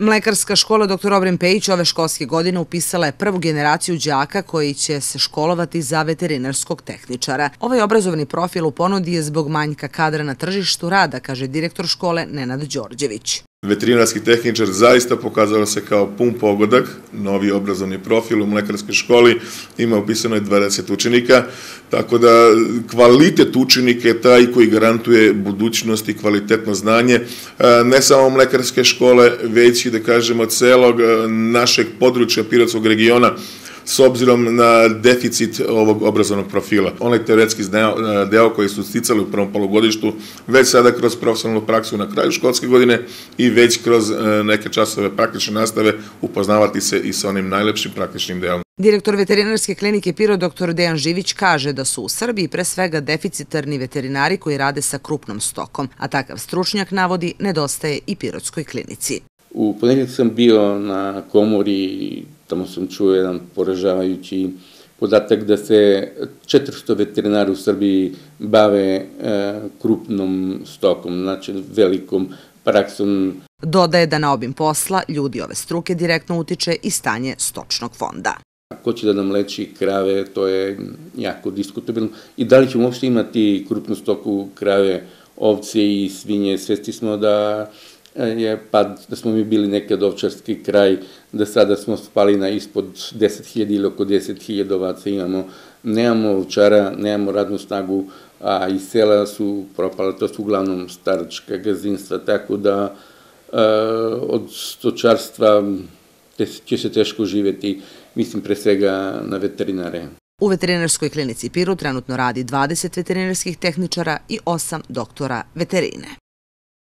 Mlekarska škola dr. Obren Pejić ove školske godine upisala je prvu generaciju đaka koji će se školovati za veterinarskog tehničara. Ovaj obrazovni profil u ponudi je zbog manjka kadra na tržištu rada, kaže direktor škole Nenad Đorđević veterinarski tehničar zaista pokazao se kao pun pogodak, novi obrazovni profil u mlekarskoj školi, ima upisano je 20 učenika, tako da kvalitet učenika je taj koji garantuje budućnost i kvalitetno znanje, e, ne samo mlekarske škole, već i da kažemo celog e, našeg područja Pirotskog regiona, s obzirom na deficit ovog obrazovnog profila. Onaj teoretski e, deo, koji su sticali u prvom polugodištu, već sada kroz profesionalnu praksu na kraju školske godine i već kroz e, neke časove praktične nastave upoznavati se i sa onim najlepšim praktičnim delom. Direktor veterinarske klinike Piro dr. Dejan Živić kaže da su u Srbiji pre svega deficitarni veterinari koji rade sa krupnom stokom, a takav stručnjak navodi nedostaje i Pirotskoj klinici. U ponedeljak sam bio na komori tamo sam čuo jedan poražavajući podatak da se 400 veterinara u Srbiji bave e, krupnom stokom, znači velikom praksom. Dodaje da na obim posla ljudi ove struke direktno utiče i stanje stočnog fonda. Ko će da nam leči krave, to je jako diskutabilno. I da li ćemo uopšte imati krupnu stoku krave, ovce i svinje, svesti smo da E, je, pa da smo mi bili nekad ovčarski kraj, da sada smo spali na ispod 10.000 ili oko 10.000 ovaca imamo, nemamo ovčara, nemamo radnu snagu, a i sela su propala, to su uglavnom staračka gazinstva, tako da e, od stočarstva će se teško živeti, mislim pre svega na veterinare. U veterinarskoj klinici Piru trenutno radi 20 veterinarskih tehničara i 8 doktora veterine.